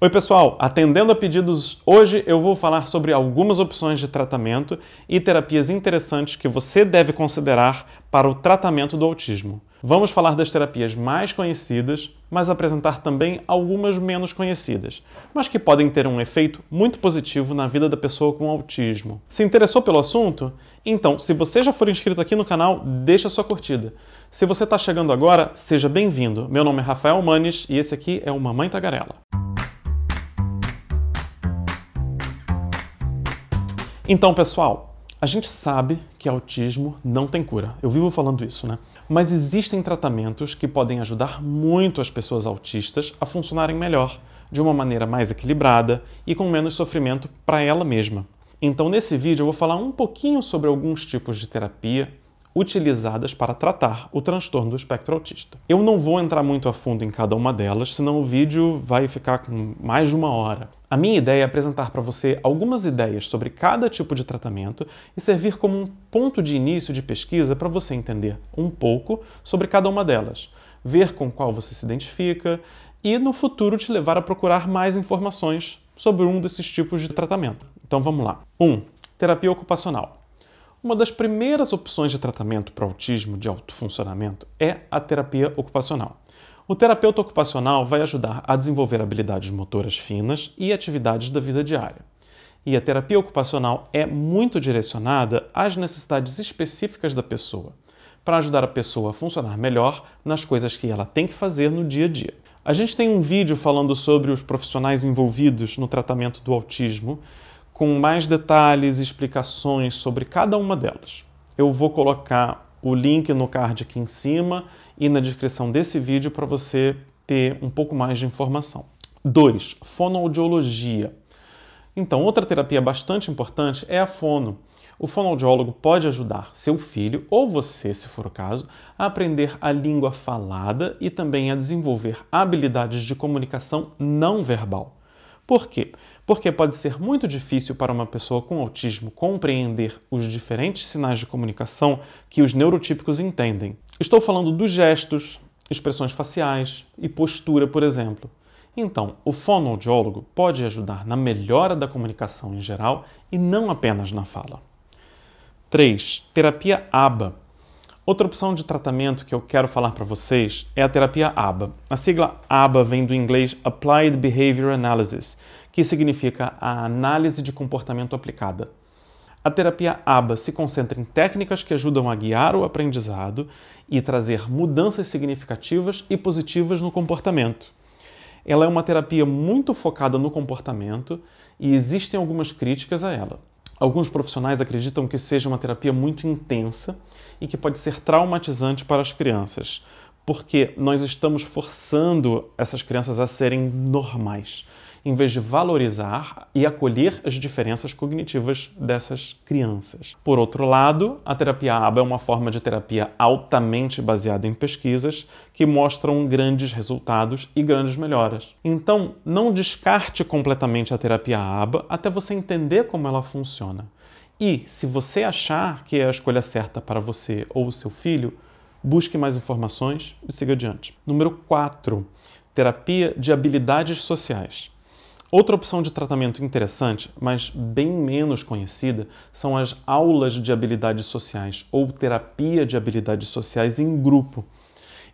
Oi, pessoal! Atendendo a pedidos, hoje eu vou falar sobre algumas opções de tratamento e terapias interessantes que você deve considerar para o tratamento do autismo. Vamos falar das terapias mais conhecidas, mas apresentar também algumas menos conhecidas, mas que podem ter um efeito muito positivo na vida da pessoa com autismo. Se interessou pelo assunto? Então, se você já for inscrito aqui no canal, deixa sua curtida. Se você está chegando agora, seja bem-vindo. Meu nome é Rafael Manes e esse aqui é o Mamãe Tagarela. Então, pessoal, a gente sabe que autismo não tem cura. Eu vivo falando isso, né? Mas existem tratamentos que podem ajudar muito as pessoas autistas a funcionarem melhor, de uma maneira mais equilibrada e com menos sofrimento para ela mesma. Então, nesse vídeo, eu vou falar um pouquinho sobre alguns tipos de terapia utilizadas para tratar o transtorno do espectro autista. Eu não vou entrar muito a fundo em cada uma delas, senão o vídeo vai ficar com mais de uma hora. A minha ideia é apresentar para você algumas ideias sobre cada tipo de tratamento e servir como um ponto de início de pesquisa para você entender um pouco sobre cada uma delas, ver com qual você se identifica e, no futuro, te levar a procurar mais informações sobre um desses tipos de tratamento. Então vamos lá. 1. Um, terapia ocupacional. Uma das primeiras opções de tratamento para autismo de alto funcionamento é a terapia ocupacional. O terapeuta ocupacional vai ajudar a desenvolver habilidades motoras finas e atividades da vida diária. E a terapia ocupacional é muito direcionada às necessidades específicas da pessoa, para ajudar a pessoa a funcionar melhor nas coisas que ela tem que fazer no dia a dia. A gente tem um vídeo falando sobre os profissionais envolvidos no tratamento do autismo, com mais detalhes e explicações sobre cada uma delas. Eu vou colocar o link no card aqui em cima e na descrição desse vídeo para você ter um pouco mais de informação. 2. Fonoaudiologia. Então, outra terapia bastante importante é a fono. O fonoaudiólogo pode ajudar seu filho ou você, se for o caso, a aprender a língua falada e também a desenvolver habilidades de comunicação não verbal. Por quê? porque pode ser muito difícil para uma pessoa com autismo compreender os diferentes sinais de comunicação que os neurotípicos entendem. Estou falando dos gestos, expressões faciais e postura, por exemplo. Então, o fonoaudiólogo pode ajudar na melhora da comunicação em geral e não apenas na fala. 3. Terapia ABA. Outra opção de tratamento que eu quero falar para vocês é a terapia ABA. A sigla ABA vem do inglês Applied Behavior Analysis, que significa a análise de comportamento aplicada. A terapia ABA se concentra em técnicas que ajudam a guiar o aprendizado e trazer mudanças significativas e positivas no comportamento. Ela é uma terapia muito focada no comportamento e existem algumas críticas a ela. Alguns profissionais acreditam que seja uma terapia muito intensa e que pode ser traumatizante para as crianças, porque nós estamos forçando essas crianças a serem normais em vez de valorizar e acolher as diferenças cognitivas dessas crianças. Por outro lado, a terapia ABA é uma forma de terapia altamente baseada em pesquisas que mostram grandes resultados e grandes melhoras. Então, não descarte completamente a terapia ABA até você entender como ela funciona. E, se você achar que é a escolha certa para você ou o seu filho, busque mais informações e siga adiante. Número 4. Terapia de habilidades sociais. Outra opção de tratamento interessante, mas bem menos conhecida, são as aulas de habilidades sociais ou terapia de habilidades sociais em grupo.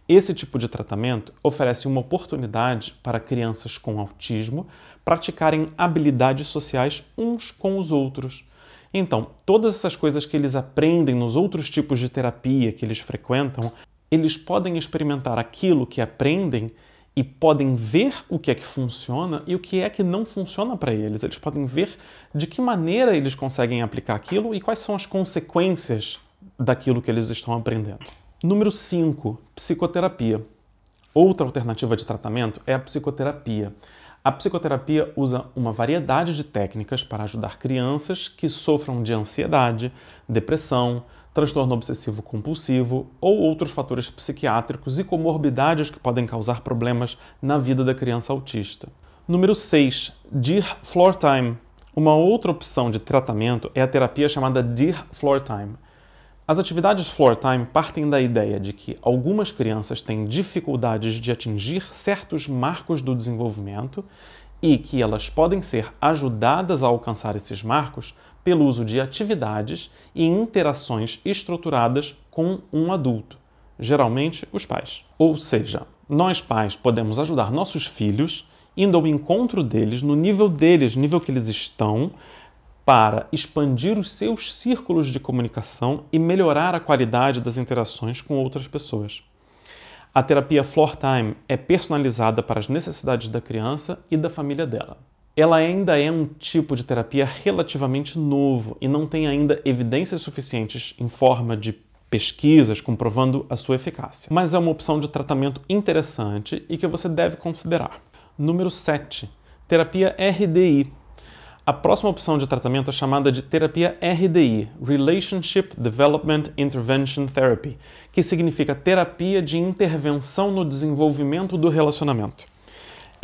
Esse tipo de tratamento oferece uma oportunidade para crianças com autismo praticarem habilidades sociais uns com os outros. Então, todas essas coisas que eles aprendem nos outros tipos de terapia que eles frequentam, eles podem experimentar aquilo que aprendem e podem ver o que é que funciona e o que é que não funciona para eles. Eles podem ver de que maneira eles conseguem aplicar aquilo e quais são as consequências daquilo que eles estão aprendendo. Número 5, psicoterapia. Outra alternativa de tratamento é a psicoterapia. A psicoterapia usa uma variedade de técnicas para ajudar crianças que sofram de ansiedade, depressão, transtorno obsessivo compulsivo ou outros fatores psiquiátricos e comorbidades que podem causar problemas na vida da criança autista. Número 6. DIR Floor Time. Uma outra opção de tratamento é a terapia chamada DIR Floor Time. As atividades floor time partem da ideia de que algumas crianças têm dificuldades de atingir certos marcos do desenvolvimento e que elas podem ser ajudadas a alcançar esses marcos pelo uso de atividades e interações estruturadas com um adulto, geralmente os pais. Ou seja, nós pais podemos ajudar nossos filhos indo ao encontro deles, no nível deles, nível que eles estão, para expandir os seus círculos de comunicação e melhorar a qualidade das interações com outras pessoas. A terapia Floor Time é personalizada para as necessidades da criança e da família dela ela ainda é um tipo de terapia relativamente novo e não tem ainda evidências suficientes em forma de pesquisas comprovando a sua eficácia. Mas é uma opção de tratamento interessante e que você deve considerar. Número 7. Terapia RDI. A próxima opção de tratamento é chamada de terapia RDI, Relationship Development Intervention Therapy, que significa terapia de intervenção no desenvolvimento do relacionamento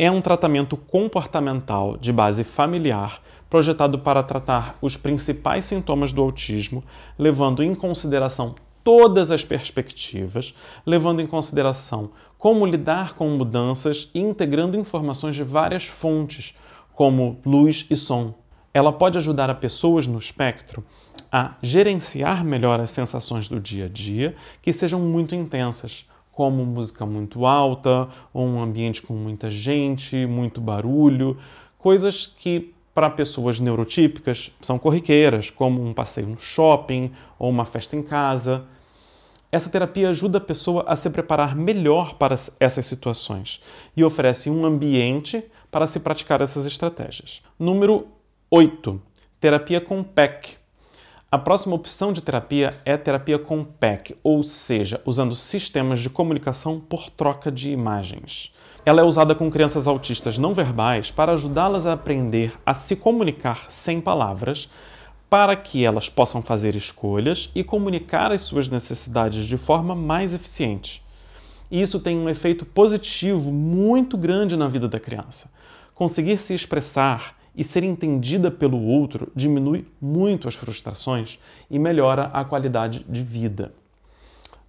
é um tratamento comportamental de base familiar projetado para tratar os principais sintomas do autismo, levando em consideração todas as perspectivas, levando em consideração como lidar com mudanças e integrando informações de várias fontes, como luz e som. Ela pode ajudar a pessoas no espectro a gerenciar melhor as sensações do dia a dia que sejam muito intensas como música muito alta, ou um ambiente com muita gente, muito barulho, coisas que para pessoas neurotípicas são corriqueiras, como um passeio no shopping ou uma festa em casa. Essa terapia ajuda a pessoa a se preparar melhor para essas situações e oferece um ambiente para se praticar essas estratégias. Número 8. Terapia com PEC, a próxima opção de terapia é terapia com PEC, ou seja, usando sistemas de comunicação por troca de imagens. Ela é usada com crianças autistas não verbais para ajudá-las a aprender a se comunicar sem palavras, para que elas possam fazer escolhas e comunicar as suas necessidades de forma mais eficiente. E isso tem um efeito positivo muito grande na vida da criança. Conseguir se expressar e ser entendida pelo outro diminui muito as frustrações e melhora a qualidade de vida.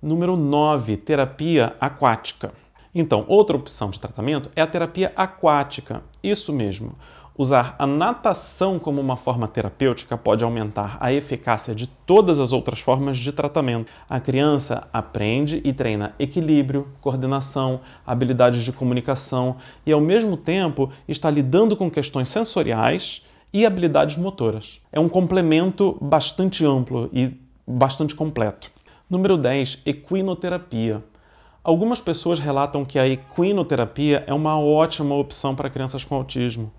Número 9, terapia aquática. Então, outra opção de tratamento é a terapia aquática. Isso mesmo. Usar a natação como uma forma terapêutica pode aumentar a eficácia de todas as outras formas de tratamento. A criança aprende e treina equilíbrio, coordenação, habilidades de comunicação e, ao mesmo tempo, está lidando com questões sensoriais e habilidades motoras. É um complemento bastante amplo e bastante completo. Número 10, equinoterapia. Algumas pessoas relatam que a equinoterapia é uma ótima opção para crianças com autismo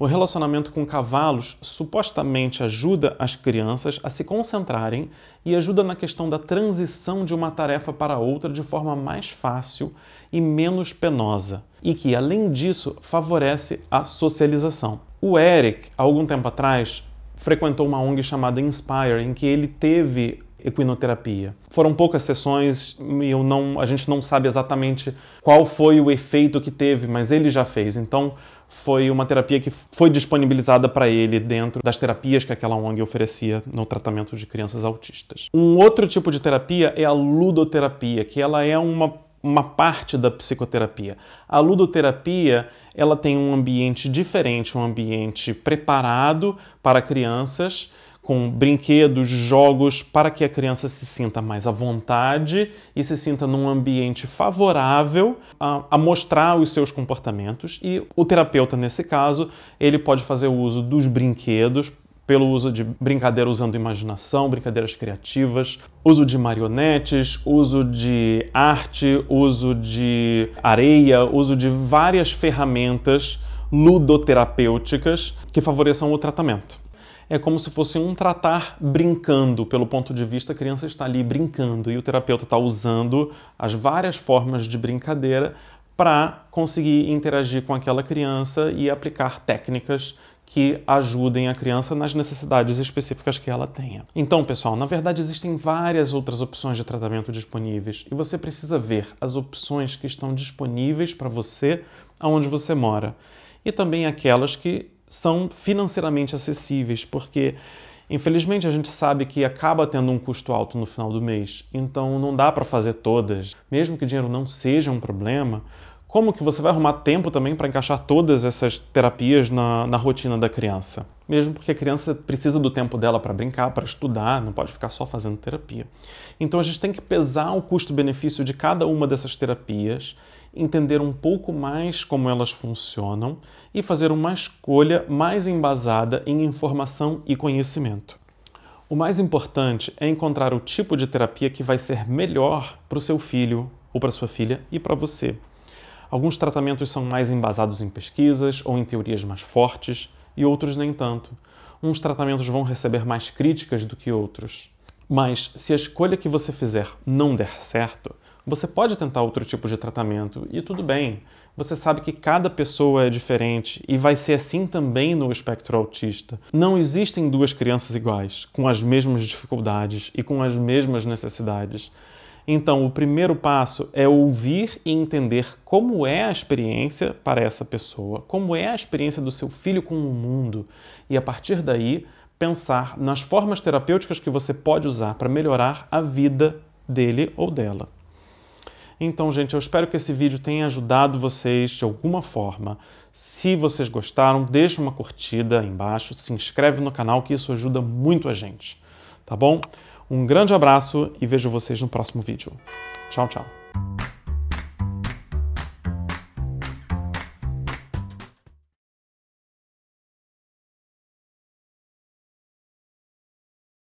o relacionamento com cavalos supostamente ajuda as crianças a se concentrarem e ajuda na questão da transição de uma tarefa para outra de forma mais fácil e menos penosa, e que, além disso, favorece a socialização. O Eric, há algum tempo atrás, frequentou uma ONG chamada Inspire, em que ele teve equinoterapia. Foram poucas sessões e eu não, a gente não sabe exatamente qual foi o efeito que teve, mas ele já fez. Então, foi uma terapia que foi disponibilizada para ele dentro das terapias que aquela ONG oferecia no tratamento de crianças autistas. Um outro tipo de terapia é a ludoterapia, que ela é uma uma parte da psicoterapia. A ludoterapia, ela tem um ambiente diferente, um ambiente preparado para crianças com brinquedos, jogos, para que a criança se sinta mais à vontade e se sinta num ambiente favorável a, a, mostrar os seus comportamentos. E o terapeuta, nesse caso, ele pode fazer o uso dos brinquedos, pelo uso de brincadeira usando imaginação, brincadeiras criativas, uso de marionetes, uso de arte, uso de areia, uso de várias ferramentas ludoterapêuticas que favoreçam o tratamento é como se fosse um tratar brincando, pelo ponto de vista, a criança está ali brincando e o terapeuta está usando as várias formas de brincadeira para conseguir interagir com aquela criança e aplicar técnicas que ajudem a criança nas necessidades específicas que ela tenha. Então, pessoal, na verdade existem várias outras opções de tratamento disponíveis e você precisa ver as opções que estão disponíveis para você aonde você mora e também aquelas que são financeiramente acessíveis, porque infelizmente a gente sabe que acaba tendo um custo alto no final do mês, então não dá para fazer todas. Mesmo que o dinheiro não seja um problema, como que você vai arrumar tempo também para encaixar todas essas terapias na, na rotina da criança? Mesmo porque a criança precisa do tempo dela para brincar, para estudar, não pode ficar só fazendo terapia. Então a gente tem que pesar o custo-benefício de cada uma dessas terapias entender um pouco mais como elas funcionam e fazer uma escolha mais embasada em informação e conhecimento. O mais importante é encontrar o tipo de terapia que vai ser melhor para o seu filho ou para sua filha e para você. Alguns tratamentos são mais embasados em pesquisas ou em teorias mais fortes e outros nem tanto. Uns tratamentos vão receber mais críticas do que outros. Mas se a escolha que você fizer não der certo, você pode tentar outro tipo de tratamento e tudo bem. Você sabe que cada pessoa é diferente e vai ser assim também no espectro autista. Não existem duas crianças iguais, com as mesmas dificuldades e com as mesmas necessidades. Então, o primeiro passo é ouvir e entender como é a experiência para essa pessoa, como é a experiência do seu filho com o mundo, e a partir daí pensar nas formas terapêuticas que você pode usar para melhorar a vida dele ou dela. Então, gente, eu espero que esse vídeo tenha ajudado vocês de alguma forma. Se vocês gostaram, deixa uma curtida aí embaixo, se inscreve no canal que isso ajuda muito a gente, tá bom? Um grande abraço e vejo vocês no próximo vídeo. Tchau, tchau.